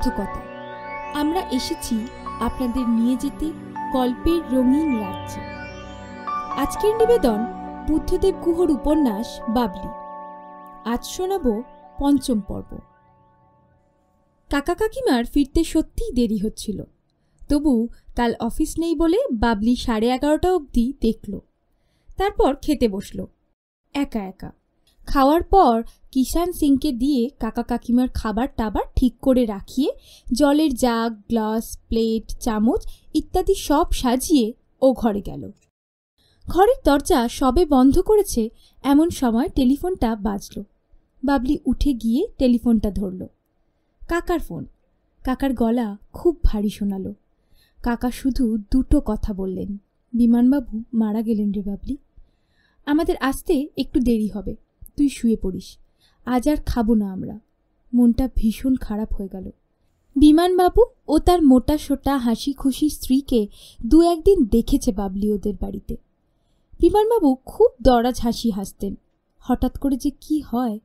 সার্থকতা আমরা এসেছি আপনাদের নিয়ে যেতে গল্পের রঙিন রাজ্যে আজকের নিবেদন বুদ্ধদেব গুহর উপন্যাস বাবলি আজ শোনাব পঞ্চম পর্ব কাকা কাকিমার ফিরতে সত্যিই দেরি হচ্ছিল তবু কাল অফিস নেই বলে বাবলি সাড়ে এগারোটা অবধি দেখল তারপর খেতে বসল একা একা খাওয়ার পর কিষান সিংকে দিয়ে কাকা কাকিমার খাবার টাবার ঠিক করে রাখিয়ে জলের জাগ গ্লাস প্লেট চামচ ইত্যাদি সব সাজিয়ে ও ঘরে গেল ঘরের দরজা সবে বন্ধ করেছে এমন সময় টেলিফোনটা বাজল বাবলি উঠে গিয়ে টেলিফোনটা ধরল কাকার ফোন কাকার গলা খুব ভারী শোনালো কাকা শুধু দুটো কথা বললেন বিমানবাবু মারা গেলেন রে বাবলি আমাদের আসতে একটু দেরি হবে তুই শুয়ে পড়িস আজ আর খাবো না আমরা মনটা ভীষণ খারাপ হয়ে গেল বিমানবাবু ও তার মোটা সোটা হাসি খুশি স্ত্রীকে দু একদিন দেখেছে বাবলি ওদের বাড়িতে বিমানবাবু খুব দরাজ হাসি হাসতেন হঠাৎ করে যে কি হয়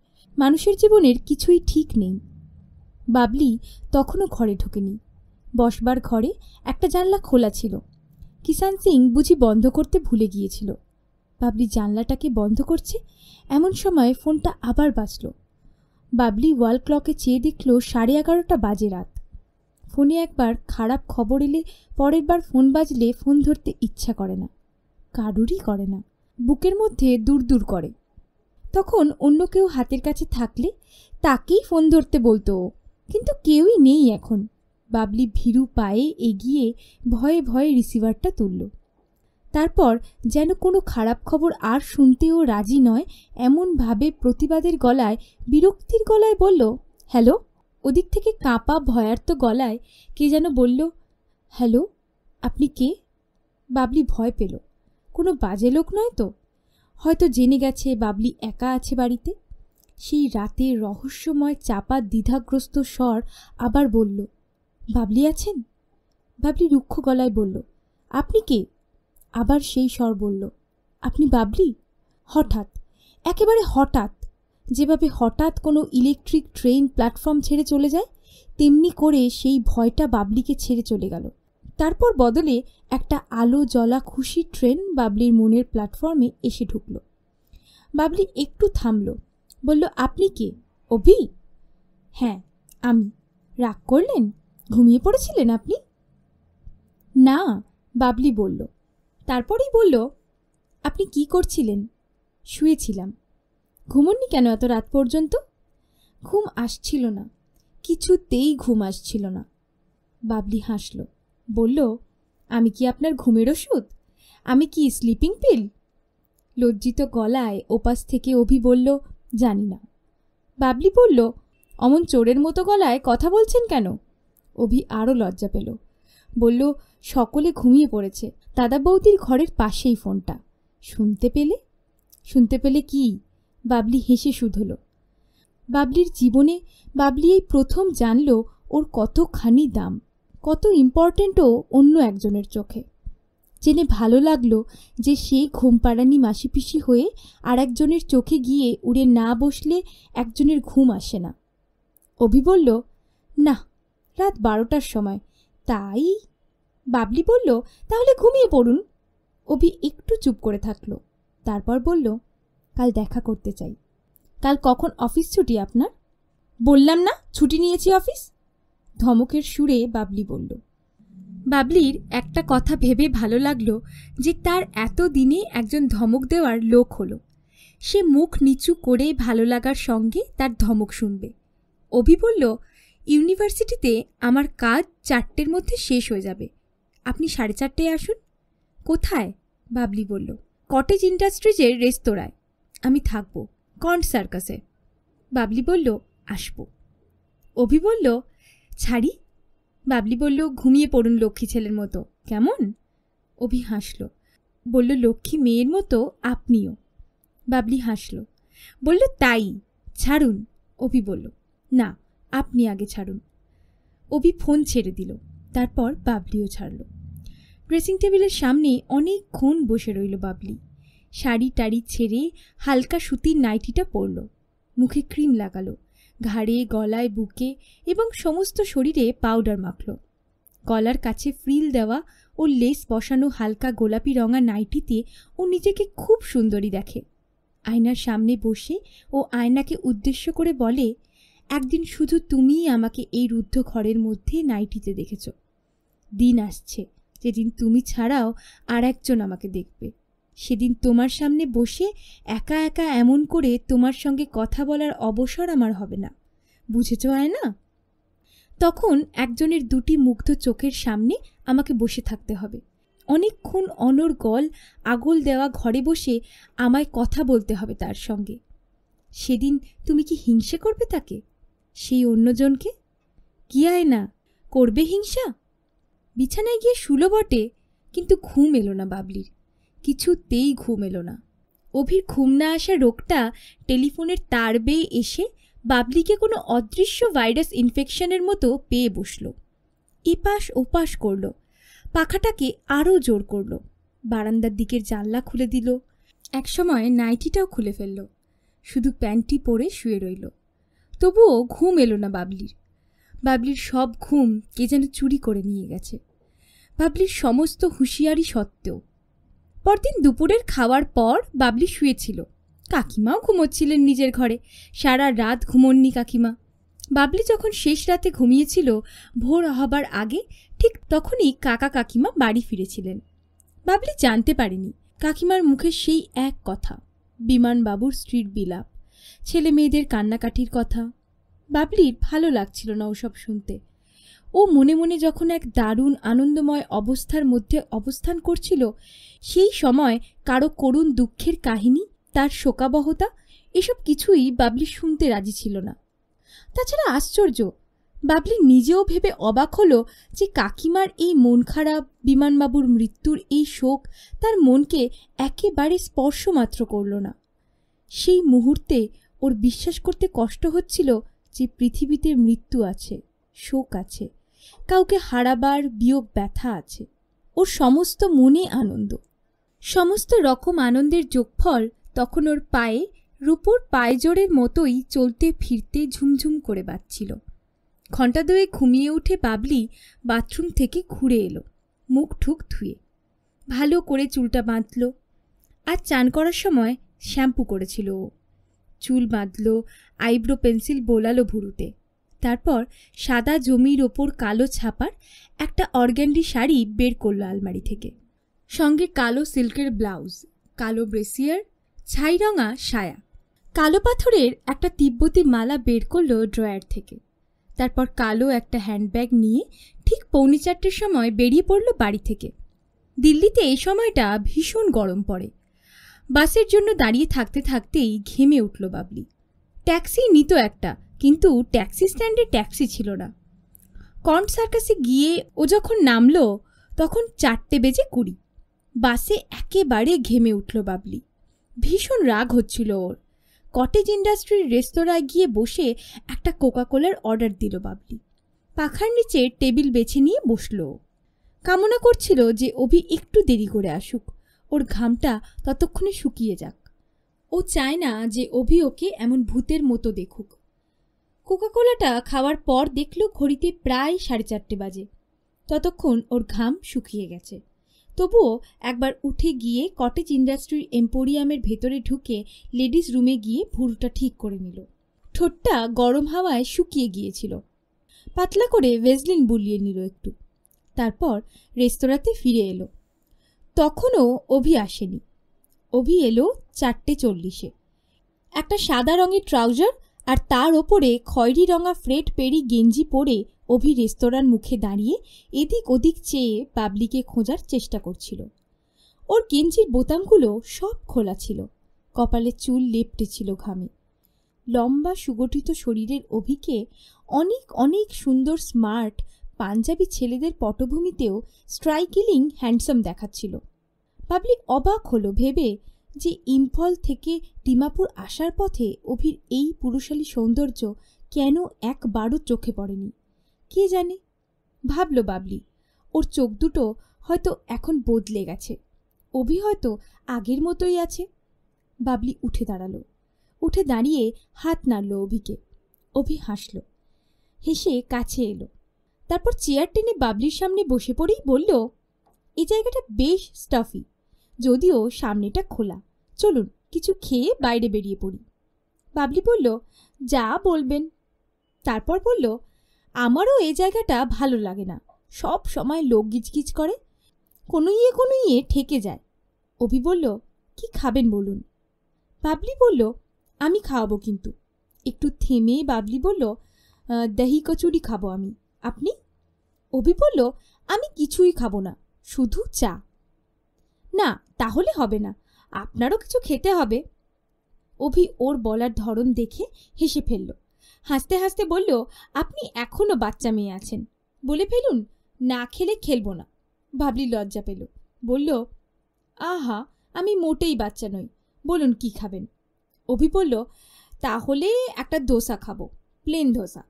মানুষের জীবনের কিছুই ঠিক নেই বাবলি তখনও ঘরে ঢোকেনি বসবার ঘরে একটা জানলা খোলা ছিল কিষান সিং বুঝি বন্ধ করতে ভুলে গিয়েছিল বাবলি জানলাটাকে বন্ধ করছে এমন সময় ফোনটা আবার বাজল বাবলি ওয়াল ক্লকে চেয়ে দেখল সাড়ে এগারোটা বাজে রাত ফোনে একবার খারাপ খবর এলে পরের বার ফোন বাজলে ফোন ধরতে ইচ্ছা করে না কারুরই করে না বুকের মধ্যে দূর দূর করে তখন অন্য কেউ হাতের কাছে থাকলে তাকেই ফোন ধরতে বলতো কিন্তু কেউই নেই এখন বাবলি ভীরু পায়ে এগিয়ে ভয়ে ভয়ে রিসিভারটা তুলল তারপর যেন কোনো খারাপ খবর আর শুনতেও রাজি নয় এমনভাবে প্রতিবাদের গলায় বিরক্তির গলায় বলল হ্যালো ওদিক থেকে কাঁপা ভয়ার্ত গলায় কে যেন বলল হ্যালো আপনি কে বাবলি ভয় পেল কোনো বাজে লোক নয় তো হয়তো জেনে গেছে বাবলি একা আছে বাড়িতে সেই রাতে রহস্যময় চাপা দ্বিধাগ্রস্ত স্বর আবার বলল বাবলি আছেন বাবলি রুক্ষ গলায় বলল আপনি কে আবার সেই স্বর বলল আপনি বাবলি হঠাৎ একেবারে হঠাৎ যেভাবে হঠাৎ কোনো ইলেকট্রিক ট্রেন প্ল্যাটফর্ম ছেড়ে চলে যায় তেমনি করে সেই ভয়টা বাবলিকে ছেড়ে চলে গেল তারপর বদলে একটা আলো জ্বলা খুশি ট্রেন বাবলির মনের প্ল্যাটফর্মে এসে ঢুকল বাবলি একটু থামল বলল আপনি কে অভি হ্যাঁ আমি রাগ করলেন ঘুমিয়ে পড়েছিলেন আপনি না বাবলি বলল তারপরেই বলল আপনি কি করছিলেন শুয়েছিলাম ঘুমননি কেন এত রাত পর্যন্ত ঘুম আসছিল না কিছুতেই ঘুম আসছিল না বাবলি হাসল বলল আমি কি আপনার ঘুমের ওষুধ আমি কি স্লিপিং পিল লজ্জিত গলায় ওপাশ থেকে অভি বলল জানি না বাবলি বলল অমন চোরের মতো গলায় কথা বলছেন কেন অভি আরও লজ্জা পেল বলল সকলে ঘুমিয়ে পড়েছে দাদা বৌদির ঘরের পাশেই ফোনটা শুনতে পেলে শুনতে পেলে কি বাবলি হেসে শুধল বাবলির জীবনে বাবলি এই প্রথম জানল ওর কতখানি দাম কত ইম্পর্টেন্টও অন্য একজনের চোখে জেনে ভালো লাগলো যে সে ঘুমপাড়ানি মাসিপিসি হয়ে আর একজনের চোখে গিয়ে উড়ে না বসলে একজনের ঘুম আসে না অভি বলল না রাত বারোটার সময় তাই বাবলি বলল তাহলে ঘুমিয়ে পড়ুন অভি একটু চুপ করে থাকলো তারপর বলল কাল দেখা করতে চাই কাল কখন অফিস ছুটি আপনার বললাম না ছুটি নিয়েছি অফিস ধমকের সুরে বাবলি বলল বাবলির একটা কথা ভেবে ভালো লাগলো যে তার এত দিনে একজন ধমক দেওয়ার লোক হলো সে মুখ নিচু করে ভালো লাগার সঙ্গে তার ধমক শুনবে অভি বলল ইউনিভার্সিটিতে আমার কাজ চারটের মধ্যে শেষ হয়ে যাবে আপনি সাড়ে চারটেয় আসুন কোথায় বাবলি বলল কটেজ ইন্ডাস্ট্রিজের রেস্তোরাঁয় আমি থাকবো কন্ট সার্কাসে বাবলি বলল আসবো অভি বলল ছাড়ি বাবলি বলল ঘুমিয়ে পড়ুন লক্ষ্মী ছেলের মতো কেমন অভি হাসল বলল লক্ষ্মী মেয়ের মতো আপনিও বাবলি হাসল বলল তাই ছাড়ুন অভি বলল না আপনি আগে ছাড়ুন অভি ফোন ছেড়ে দিল তারপর বাবলিও ছাড়লো ড্রেসিং টেবিলের সামনে অনেকক্ষণ বসে রইল বাবলি শাড়ি টাড়ি ছেড়ে হালকা সুতির নাইটিটা পরল মুখে ক্রিম লাগালো ঘাড়ে গলায় বুকে এবং সমস্ত শরীরে পাউডার মাখল গলার কাছে ফ্রিল দেওয়া ও লেস বসানো হালকা গোলাপি রঙা নাইটিতে ও নিজেকে খুব সুন্দরী দেখে আয়নার সামনে বসে ও আয়নাকে উদ্দেশ্য করে বলে একদিন শুধু তুমিই আমাকে এই রুদ্ধ ঘরের মধ্যে নাইটিতে দেখেছ দিন আসছে যেদিন তুমি ছাড়াও আর একজন আমাকে দেখবে সেদিন তোমার সামনে বসে একা একা এমন করে তোমার সঙ্গে কথা বলার অবসর আমার হবে না বুঝেছ হয় না তখন একজনের দুটি মুগ্ধ চোখের সামনে আমাকে বসে থাকতে হবে অনেকক্ষণ অনর্গল আগল দেওয়া ঘরে বসে আমায় কথা বলতে হবে তার সঙ্গে সেদিন তুমি কি হিংসা করবে তাকে সেই অন্যজনকে কি আয় না করবে হিংসা বিছানায় গিয়ে শুলো বটে কিন্তু ঘুম এলো না বাবলির কিছুতেই ঘুম এলো না অভির ঘুম না আসা রোগটা টেলিফোনের তার বেয়ে এসে বাবলিকে কোনো অদৃশ্য ভাইরাস ইনফেকশনের মতো পেয়ে বসল এপাশ ওপাশ করল পাখাটাকে আরও জোর করল বারান্দার দিকের জানলা খুলে দিল একসময় নাইটিটাও খুলে ফেলল শুধু প্যান্টটি পরে শুয়ে রইল তবুও ঘুম এলো না বাবলির বাবলির সব ঘুম কে যেন চুরি করে নিয়ে গেছে বাবলির সমস্ত হুঁশিয়ারি সত্ত্বেও পরদিন দুপুরের খাওয়ার পর বাবলি শুয়েছিল কাকিমাও ঘুমোচ্ছিলেন নিজের ঘরে সারা রাত ঘুমননি কাকিমা বাবলি যখন শেষ রাতে ঘুমিয়েছিল ভোর হবার আগে ঠিক তখনই কাকা কাকিমা বাড়ি ফিরেছিলেন বাবলি জানতে পারেনি কাকিমার মুখে সেই এক কথা বিমানবাবুর স্ট্রিট বিলাপ ছেলে মেয়েদের কান্নাকাঠির কথা বাবলির ভালো লাগছিল না ওসব শুনতে ও মনে মনে যখন এক দারুণ আনন্দময় অবস্থার মধ্যে অবস্থান করছিল সেই সময় কারো করুণ দুঃখের কাহিনী তার শোকাবহতা এসব কিছুই বাবলি শুনতে রাজি ছিল না তাছাড়া আশ্চর্য বাবলি নিজেও ভেবে অবাক হল যে কাকিমার এই মন খারাপ বিমানবাবুর মৃত্যুর এই শোক তার মনকে একেবারে স্পর্শমাত্র করল না সেই মুহূর্তে ওর বিশ্বাস করতে কষ্ট হচ্ছিল যে পৃথিবীতে মৃত্যু আছে শোক আছে কাউকে হারাবার বিয়োগ ব্যথা আছে ওর সমস্ত মনে আনন্দ সমস্ত রকম আনন্দের যোগফল তখন ওর পায়ে রূপোর পায়জোড়ের মতোই চলতে ফিরতে ঝুমঝুম করে বাজছিল ঘণ্টা দুয়ে ঘুমিয়ে উঠে বাবলি বাথরুম থেকে ঘুরে এলো মুখ ঠুক ধুয়ে ভালো করে চুলটা বাঁধল আর চান করার সময় শ্যাম্পু করেছিল ও চুল বাঁধল আইব্রো পেন্সিল বোলালো ভুরুতে তারপর সাদা জমির ওপর কালো ছাপার একটা অর্গ্যান্ডি শাড়ি বের করলো আলমারি থেকে সঙ্গে কালো সিল্কের ব্লাউজ কালো ব্রেসিয়ার ছাই রঙা সায়া কালো পাথরের একটা তিব্বতি মালা বের করলো ড্রয়ার থেকে তারপর কালো একটা হ্যান্ডব্যাগ নিয়ে ঠিক পৌনে চারটের সময় বেরিয়ে পড়ল বাড়ি থেকে দিল্লিতে এই সময়টা ভীষণ গরম পড়ে বাসের জন্য দাঁড়িয়ে থাকতে থাকতেই ঘেমে উঠল বাবলি ট্যাক্সি নিত একটা কিন্তু ট্যাক্সি স্ট্যান্ডে ট্যাক্সি ছিল না কন্ট সার্কাসে গিয়ে ও যখন নামলো তখন চারটে বেজে কুড়ি বাসে একেবারে ঘেমে উঠল বাবলি ভীষণ রাগ হচ্ছিল ওর কটেজ ইন্ডাস্ট্রির রেস্তোরাঁয় গিয়ে বসে একটা কোকাকোলার অর্ডার দিল বাবলি পাখার নিচে টেবিল বেছে নিয়ে বসল কামনা করছিল যে অভি একটু দেরি করে আসুক ওর ঘামটা ততক্ষণে শুকিয়ে যাক ও চায় না যে অভি ওকে এমন ভূতের মতো দেখুক কোকাকোলাটা খাওয়ার পর দেখল ঘড়িতে প্রায় সাড়ে চারটে বাজে ততক্ষণ ওর ঘাম শুকিয়ে গেছে তবুও একবার উঠে গিয়ে কটেজ ইন্ডাস্ট্রির এম্পোরিয়ামের ভেতরে ঢুকে লেডিস রুমে গিয়ে ভুরুটা ঠিক করে নিল ঠোঁটটা গরম হাওয়ায় শুকিয়ে গিয়েছিল পাতলা করে ভেজলিন বুলিয়ে নিল একটু তারপর রেস্তোরাঁতে ফিরে এলো তখনও অভি আসেনি অভি এলো চারটে চল্লিশে একটা সাদা রঙের ট্রাউজার আর তার ওপরে খয়রি রঙা ফ্রেট পেরি গেঞ্জি পরে অভি রেস্তোরাঁর মুখে দাঁড়িয়ে এদিক ওদিক চেয়ে পাবলিকে খোঁজার চেষ্টা করছিল ওর গেঞ্জির বোতামগুলো সব খোলা ছিল কপালে চুল লেপটে ছিল ঘামে লম্বা সুগঠিত শরীরের অভিকে অনেক অনেক সুন্দর স্মার্ট পাঞ্জাবি ছেলেদের পটভূমিতেও স্ট্রাইকিলিং হ্যান্ডসাম দেখাচ্ছিল পাবলিক অবাক হলো ভেবে যে ইম্ফল থেকে ডিমাপুর আসার পথে অভির এই পুরুষালী সৌন্দর্য কেন একবারও চোখে পড়েনি কে জানে ভাবল বাবলি ওর চোখ দুটো হয়তো এখন বদলে গেছে অভি হয়তো আগের মতোই আছে বাবলি উঠে দাঁড়ালো উঠে দাঁড়িয়ে হাত নাড়ল অভিকে অভি হাসল হেসে কাছে এলো তারপর চেয়ার টেনে বাবলির সামনে বসে পড়েই বলল এই জায়গাটা বেশ স্টাফি যদিও সামনেটা খোলা চলুন কিছু খেয়ে বাইরে বেরিয়ে পড়ি বাবলি বলল যা বলবেন তারপর বলল আমারও এই জায়গাটা ভালো লাগে না সব সময় লোক গিচগিচ করে কোনো ইয়ে কোনো ইয়ে ঠেকে যায় অভি বলল কি খাবেন বলুন বাবলি বলল আমি খাওয়াবো কিন্তু একটু থেমে বাবলি বলল দহি কচুরি খাবো আমি আপনি অভি বলল আমি কিছুই খাবো না শুধু চা না তাহলে হবে না আপনারও কিছু খেতে হবে অভি ওর বলার ধরন দেখে হেসে ফেলল হাসতে হাসতে বলল আপনি এখনও বাচ্চা মেয়ে আছেন বলে ফেলুন না খেলে খেলবো না ভাবলি লজ্জা পেল বলল আহা আমি মোটেই বাচ্চা নই বলুন কি খাবেন অভি বলল তাহলে একটা দোসা খাবো প্লেন ধোসা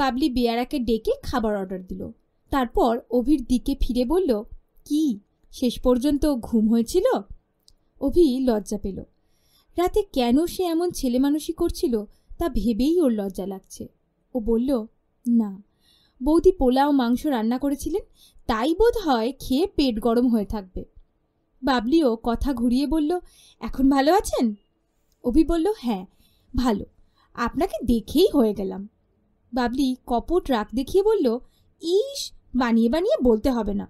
বাবলি বেয়ারাকে ডেকে খাবার অর্ডার দিল তারপর অভির দিকে ফিরে বলল কি শেষ পর্যন্ত ঘুম হয়েছিল অভি লজ্জা পেল রাতে কেন সে এমন মানুষই করছিল তা ভেবেই ওর লজ্জা লাগছে ও বলল না বৌদি পোলাও মাংস রান্না করেছিলেন তাই বোধ হয় খেয়ে পেট গরম হয়ে থাকবে বাবলিও কথা ঘুরিয়ে বলল এখন ভালো আছেন অভি বলল হ্যাঁ ভালো আপনাকে দেখেই হয়ে গেলাম বাবলি কপট রাগ দেখিয়ে বলল ইস বানিয়ে বানিয়ে বলতে হবে না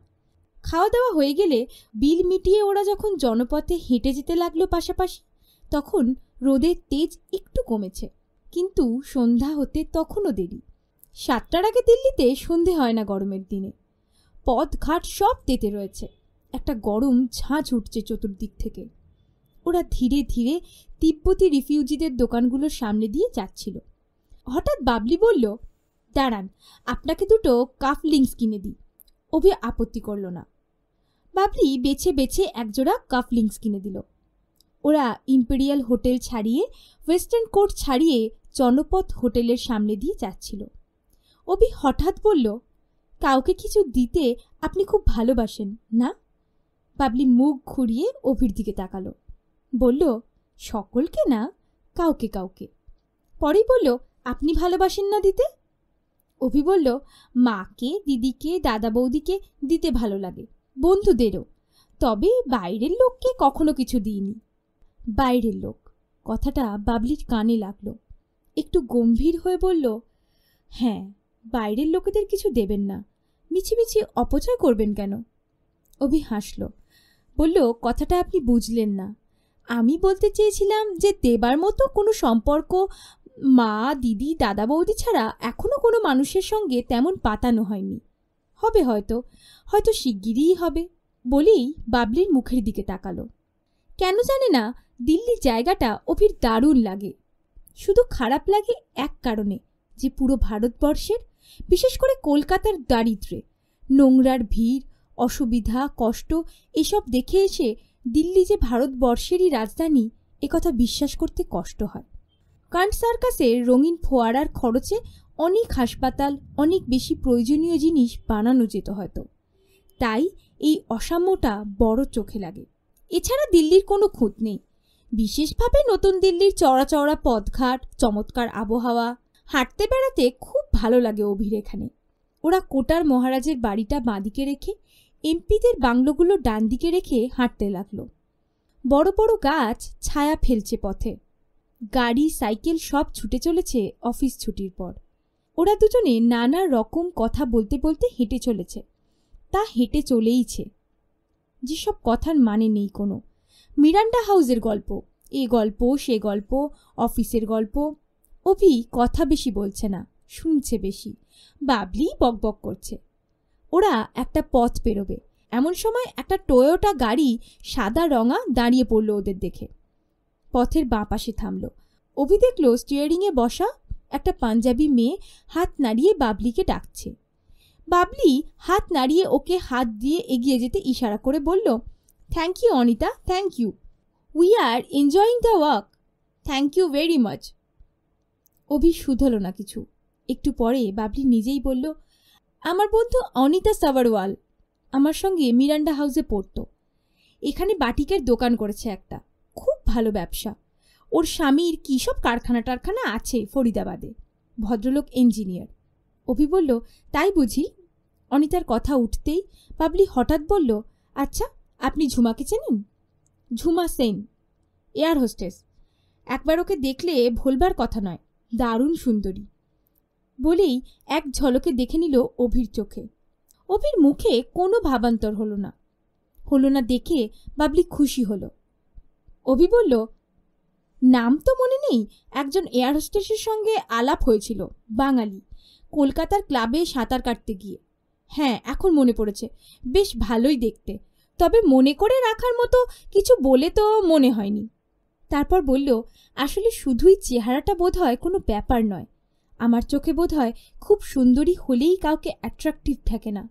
খাওয়া দাওয়া হয়ে গেলে বিল মিটিয়ে ওরা যখন জনপথে হেঁটে যেতে লাগলো পাশাপাশি তখন রোদের তেজ একটু কমেছে কিন্তু সন্ধ্যা হতে তখনও দেরি সাতটার আগে দিল্লিতে সন্ধে হয় না গরমের দিনে পথ ঘাট সব তেতে রয়েছে একটা গরম ঝাঁঝ উঠছে চতুর্দিক থেকে ওরা ধীরে ধীরে তিব্বতী রিফিউজিদের দোকানগুলোর সামনে দিয়ে যাচ্ছিল হঠাৎ বাবলি বলল দাঁড়ান আপনাকে দুটো কাফ কিনে দিই অভি আপত্তি করল না বাবলি বেছে বেছে একজোড়া কাফ কিনে দিল ওরা ইম্পেরিয়াল হোটেল ছাড়িয়ে ওয়েস্টার্ন কোর্ট ছাড়িয়ে জনপথ হোটেলের সামনে দিয়ে যাচ্ছিল অভি হঠাৎ বলল কাউকে কিছু দিতে আপনি খুব ভালোবাসেন না বাবলি মুখ ঘুরিয়ে অভির দিকে তাকালো বলল সকলকে না কাউকে কাউকে পরেই বলল আপনি ভালোবাসেন না দিতে অভি বলল মাকে দিদিকে দাদা বৌদিকে দিতে ভালো লাগে বন্ধুদেরও তবে বাইরের লোককে কখনো কিছু দিইনি বাইরের লোক কথাটা বাবলির কানে লাগলো একটু গম্ভীর হয়ে বলল হ্যাঁ বাইরের লোকেদের কিছু দেবেন না মিছিমিছি অপচয় করবেন কেন অভি হাসল বলল কথাটা আপনি বুঝলেন না আমি বলতে চেয়েছিলাম যে দেবার মতো কোনো সম্পর্ক মা দিদি দাদা বৌদি ছাড়া এখনও কোনো মানুষের সঙ্গে তেমন পাতানো হয়নি হবে হয়তো হয়তো শিগগিরই হবে বলেই বাবলির মুখের দিকে তাকালো কেন জানে না দিল্লি জায়গাটা অভির দারুণ লাগে শুধু খারাপ লাগে এক কারণে যে পুরো ভারতবর্ষের বিশেষ করে কলকাতার দারিদ্রে নোংরার ভিড় অসুবিধা কষ্ট এসব দেখে এসে দিল্লি যে ভারতবর্ষেরই রাজধানী একথা বিশ্বাস করতে কষ্ট হয় কান্ট সার্কাসের রঙিন ফোয়ারার খরচে অনেক হাসপাতাল অনেক বেশি প্রয়োজনীয় জিনিস বানানো যেত হয়তো তাই এই অসাম্যটা বড় চোখে লাগে এছাড়া দিল্লির কোনো খুঁত নেই বিশেষভাবে নতুন দিল্লির চওড়া পথঘাট চমৎকার আবহাওয়া হাঁটতে বেড়াতে খুব ভালো লাগে অভির এখানে ওরা কোটার মহারাজের বাড়িটা বাঁদিকে রেখে এমপিদের বাংলোগুলো ডান দিকে রেখে হাঁটতে লাগলো বড় বড় গাছ ছায়া ফেলছে পথে গাড়ি সাইকেল সব ছুটে চলেছে অফিস ছুটির পর ওরা দুজনে নানা রকম কথা বলতে বলতে হেঁটে চলেছে তা হেঁটে চলেইছে যেসব কথার মানে নেই কোনো মিরান্ডা হাউসের গল্প এ গল্প সে গল্প অফিসের গল্প অভি কথা বেশি বলছে না শুনছে বেশি বাবলি বকবক করছে ওরা একটা পথ পেরোবে এমন সময় একটা টয়োটা গাড়ি সাদা রঙা দাঁড়িয়ে পড়ল ওদের দেখে পথের বাঁ পাশে থামল অভি দেখল স্টিয়ারিংয়ে বসা একটা পাঞ্জাবি মেয়ে হাত নাড়িয়ে বাবলিকে ডাকছে বাবলি হাত নাড়িয়ে ওকে হাত দিয়ে এগিয়ে যেতে ইশারা করে বলল thank you Anita thank you we are enjoying the walk thank you very much Abhi শুধল না কিছু একটু পরে বাবলি নিজেই বলল আমার বন্ধু অনিতা সাভারওয়াল আমার সঙ্গে মিরান্ডা হাউসে পড়তো এখানে বাটিকের দোকান করেছে একটা ভালো ব্যবসা ওর স্বামীর কী সব কারখানা টারখানা আছে ফরিদাবাদে ভদ্রলোক ইঞ্জিনিয়ার অভি বলল তাই বুঝি অনিতার কথা উঠতেই পাবলি হঠাৎ বলল আচ্ছা আপনি ঝুমাকে চেনেন ঝুমা সেন এয়ার হোস্টেস একবার ওকে দেখলে ভোলবার কথা নয় দারুণ সুন্দরী বলেই এক ঝলকে দেখে নিল অভির চোখে অভির মুখে কোনো ভাবান্তর হলো না হলো না দেখে বাবলি খুশি হলো অভি বলল নাম তো মনে নেই একজন এয়ার হোস্টেসের সঙ্গে আলাপ হয়েছিল বাঙালি কলকাতার ক্লাবে সাঁতার কাটতে গিয়ে হ্যাঁ এখন মনে পড়েছে বেশ ভালোই দেখতে তবে মনে করে রাখার মতো কিছু বলে তো মনে হয়নি তারপর বলল আসলে শুধুই চেহারাটা বোধ হয় কোনো ব্যাপার নয় আমার চোখে বোধ হয় খুব সুন্দরী হলেই কাউকে অ্যাট্রাকটিভ থাকে না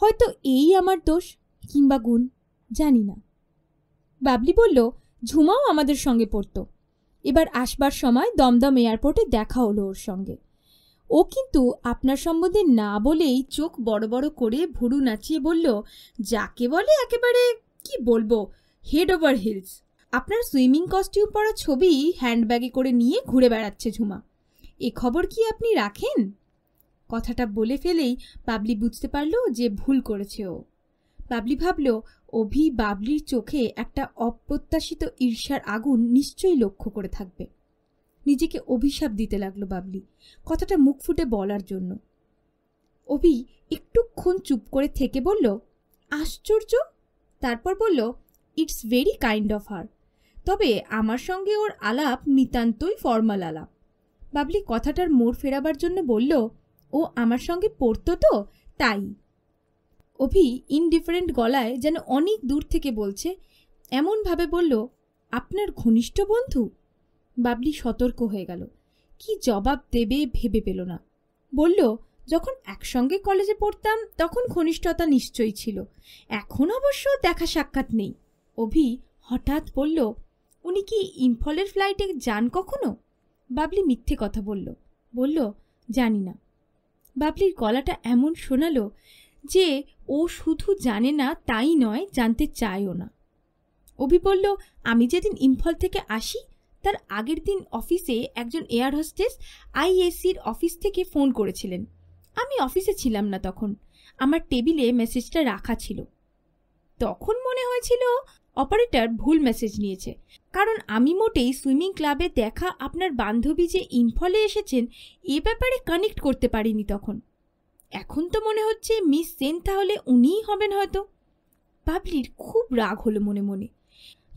হয়তো এই আমার দোষ কিংবা গুণ জানি না বাবলি বলল ঝুমাও আমাদের সঙ্গে পড়ত এবার আসবার সময় দমদম এয়ারপোর্টে দেখা হলো ওর সঙ্গে ও কিন্তু আপনার সম্বন্ধে না বলেই চোখ বড় বড় করে ভুরু নাচিয়ে বলল যাকে বলে একেবারে কি বলবো হেড ওভার হিলস আপনার সুইমিং কস্টিউম পরা ছবি হ্যান্ডব্যাগে করে নিয়ে ঘুরে বেড়াচ্ছে ঝুমা এ খবর কি আপনি রাখেন কথাটা বলে ফেলেই পাবলি বুঝতে পারলো যে ভুল করেছে ও বাবলি ভাবল অভি বাবলির চোখে একটা অপ্রত্যাশিত ঈর্ষার আগুন নিশ্চয়ই লক্ষ্য করে থাকবে নিজেকে অভিশাপ দিতে লাগলো বাবলি কথাটা মুখ ফুটে বলার জন্য অভি একটুক্ষণ চুপ করে থেকে বলল আশ্চর্য তারপর বলল it's very kind of her তবে আমার সঙ্গে ওর আলাপ নিতান্তই ফর্মাল আলাপ বাবলি কথাটার মোড় ফেরাবার জন্য বলল ও আমার সঙ্গে পড়তো তো তাই অভি ইনডিফারেন্ট গলায় যেন অনেক দূর থেকে বলছে এমনভাবে বলল আপনার ঘনিষ্ঠ বন্ধু বাবলি সতর্ক হয়ে গেল কি জবাব দেবে ভেবে পেল না বলল যখন একসঙ্গে কলেজে পড়তাম তখন ঘনিষ্ঠতা নিশ্চয়ই ছিল এখন অবশ্য দেখা সাক্ষাৎ নেই অভি হঠাৎ বলল উনি কি ইম্ফলের ফ্লাইটে যান কখনো বাবলি মিথ্যে কথা বলল বলল জানি না বাবলির গলাটা এমন শোনালো যে ও শুধু জানে না তাই নয় জানতে চায়ও না অভি বলল আমি যেদিন ইম্ফল থেকে আসি তার আগের দিন অফিসে একজন এয়ার হোস্টেস আইএসির অফিস থেকে ফোন করেছিলেন আমি অফিসে ছিলাম না তখন আমার টেবিলে মেসেজটা রাখা ছিল তখন মনে হয়েছিল অপারেটর ভুল মেসেজ নিয়েছে কারণ আমি মোটেই সুইমিং ক্লাবে দেখা আপনার বান্ধবী যে ইম্ফলে এসেছেন এ ব্যাপারে কানেক্ট করতে পারিনি তখন এখন তো মনে হচ্ছে মিস সেন তাহলে উনিই হবেন হয়তো পাবলির খুব রাগ হলো মনে মনে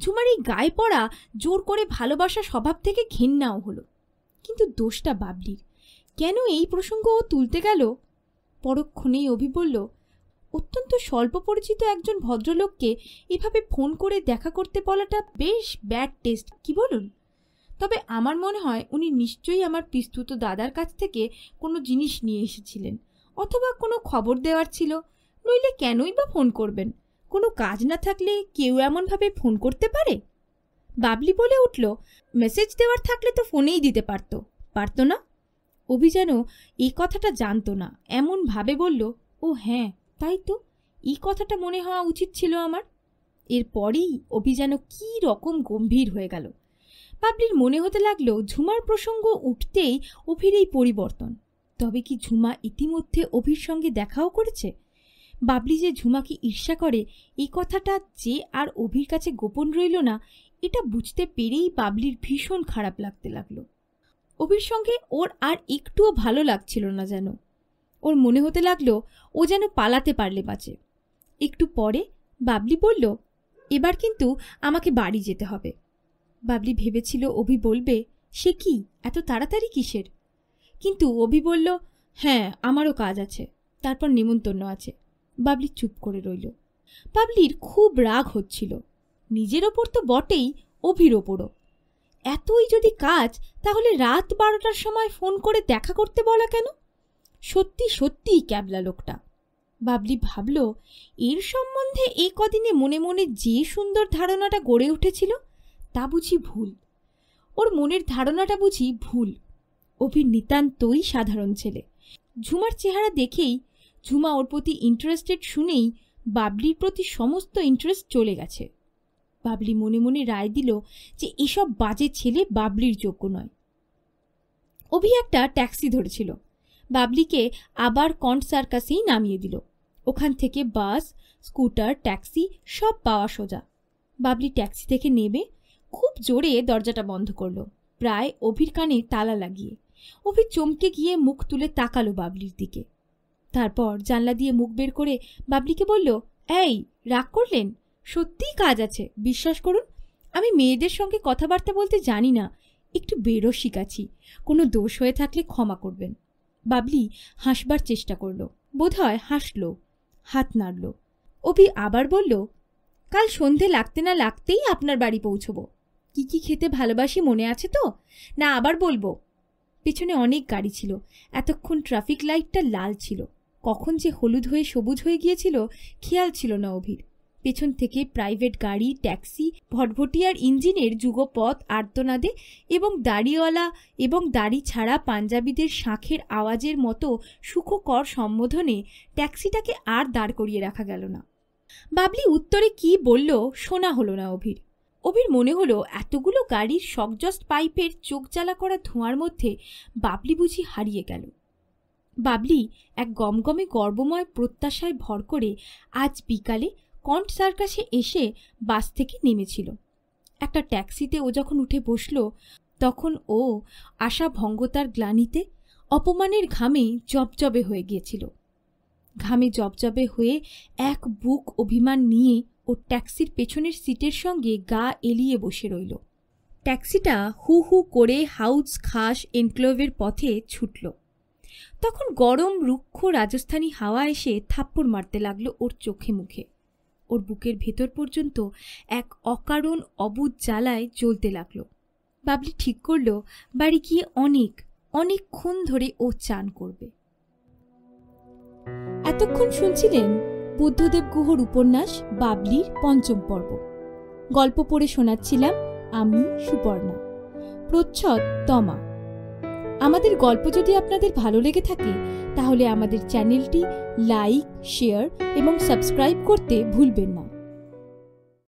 ঝুমার এই গায়ে পড়া জোর করে ভালোবাসা স্বভাব থেকে ঘেন্নাও হলো কিন্তু দোষটা বাবলির কেন এই প্রসঙ্গ ও তুলতে গেল পরক্ষণেই অভি বলল অত্যন্ত স্বল্প পরিচিত একজন ভদ্রলোককে এভাবে ফোন করে দেখা করতে বলাটা বেশ ব্যাড টেস্ট কি বলুন তবে আমার মনে হয় উনি নিশ্চয়ই আমার পিস্তুত দাদার কাছ থেকে কোনো জিনিস নিয়ে এসেছিলেন অথবা কোনো খবর দেওয়ার ছিল নইলে কেনই বা ফোন করবেন কোনো কাজ না থাকলে কেউ এমনভাবে ফোন করতে পারে বাবলি বলে উঠল মেসেজ দেওয়ার থাকলে তো ফোনেই দিতে পারতো পারতো না অভি যেন এই কথাটা জানতো না এমনভাবে বলল ও হ্যাঁ তাই তো এই কথাটা মনে হওয়া উচিত ছিল আমার এরপরেই অভি যেন কী রকম গম্ভীর হয়ে গেল বাবলির মনে হতে লাগলো ঝুমার প্রসঙ্গ উঠতেই অভির এই পরিবর্তন তবে কি ঝুমা ইতিমধ্যে অভির সঙ্গে দেখাও করেছে বাবলি যে ঝুমাকে ঈর্ষা করে এই কথাটা যে আর অভির কাছে গোপন রইল না এটা বুঝতে পেরেই বাবলির ভীষণ খারাপ লাগতে লাগলো অভির সঙ্গে ওর আর একটুও ভালো লাগছিল না যেন ওর মনে হতে লাগলো ও যেন পালাতে পারলে বাঁচে একটু পরে বাবলি বলল এবার কিন্তু আমাকে বাড়ি যেতে হবে বাবলি ভেবেছিল অভি বলবে সে কি এত তাড়াতাড়ি কিসের কিন্তু অভি বলল হ্যাঁ আমারও কাজ আছে তারপর নেমন্তন্ন আছে বাবলি চুপ করে রইল বাবলির খুব রাগ হচ্ছিল নিজের ওপর তো বটেই অভির ওপরও এতই যদি কাজ তাহলে রাত বারোটার সময় ফোন করে দেখা করতে বলা কেন সত্যি সত্যিই ক্যাবলা লোকটা বাবলি ভাবল এর সম্বন্ধে এ কদিনে মনে মনে যে সুন্দর ধারণাটা গড়ে উঠেছিল তা বুঝি ভুল ওর মনের ধারণাটা বুঝি ভুল অভির নিতান্তই সাধারণ ছেলে ঝুমার চেহারা দেখেই ঝুমা ওর প্রতি ইন্টারেস্টেড শুনেই বাবলির প্রতি সমস্ত ইন্টারেস্ট চলে গেছে বাবলি মনে মনে রায় দিল যে এসব বাজে ছেলে বাবলির যোগ্য নয় অভি একটা ট্যাক্সি ধরেছিল বাবলিকে আবার কন্ট সার্কাসেই নামিয়ে দিল ওখান থেকে বাস স্কুটার ট্যাক্সি সব পাওয়া সোজা বাবলি ট্যাক্সি থেকে নেমে খুব জোরে দরজাটা বন্ধ করলো প্রায় অভির কানে তালা লাগিয়ে অভি চমকে গিয়ে মুখ তুলে তাকালো বাবলির দিকে তারপর জানলা দিয়ে মুখ বের করে বাবলিকে বলল এই রাগ করলেন সত্যিই কাজ আছে বিশ্বাস করুন আমি মেয়েদের সঙ্গে কথাবার্তা বলতে জানি না একটু বেরো শিখাছি কোনো দোষ হয়ে থাকলে ক্ষমা করবেন বাবলি হাসবার চেষ্টা করল হয় হাসল হাত নাড়ল অভি আবার বলল কাল সন্ধে লাগতে না লাগতেই আপনার বাড়ি পৌঁছব কি কি খেতে ভালোবাসি মনে আছে তো না আবার বলবো পেছনে অনেক গাড়ি ছিল এতক্ষণ ট্রাফিক লাইটটা লাল ছিল কখন যে হলুদ হয়ে সবুজ হয়ে গিয়েছিল খেয়াল ছিল না অভির পেছন থেকে প্রাইভেট গাড়ি ট্যাক্সি ভটভটিয়ার ইঞ্জিনের যুগপথ আর্তনাদে এবং দাড়িওয়ালা এবং দাড়ি ছাড়া পাঞ্জাবিদের শাঁখের আওয়াজের মতো সুখকর সম্বোধনে ট্যাক্সিটাকে আর দাঁড় করিয়ে রাখা গেল না বাবলি উত্তরে কি বলল শোনা হলো না অভির অবির মনে হলো এতগুলো গাড়ির সকজস্ট পাইপের চোখ জ্বালা করা ধোঁয়ার মধ্যে বাবলি বুঝি হারিয়ে গেল বাবলি এক গমগমে গর্বময় প্রত্যাশায় ভর করে আজ বিকালে কন্ট সার্কাসে এসে বাস থেকে নেমেছিল একটা ট্যাক্সিতে ও যখন উঠে বসল তখন ও আশা ভঙ্গতার গ্লানিতে অপমানের ঘামে জবজবে হয়ে গিয়েছিল ঘামে জবজবে হয়ে এক বুক অভিমান নিয়ে ও ট্যাক্সির পেছনের সিটের সঙ্গে গা এলিয়ে বসে রইল ট্যাক্সিটা হু হু করে হাউস খাস এনক্লোভের পথে ছুটল তখন গরম রুক্ষ রাজস্থানী হাওয়া এসে থাপ্পড় মারতে লাগলো ওর চোখে মুখে ওর বুকের ভেতর পর্যন্ত এক অকারণ অবুধ জ্বালায় জ্বলতে লাগলো বাবলি ঠিক করল বাড়ি গিয়ে অনেক অনেকক্ষণ ধরে ও চান করবে এতক্ষণ শুনছিলেন বুদ্ধদেব গুহর উপন্যাস বাবলির পঞ্চম পর্ব গল্প পড়ে শোনাচ্ছিলাম আমি সুপর্ণা প্রচ্ছদ তমা আমাদের গল্প যদি আপনাদের ভালো লেগে থাকে তাহলে আমাদের চ্যানেলটি লাইক শেয়ার এবং সাবস্ক্রাইব করতে ভুলবেন না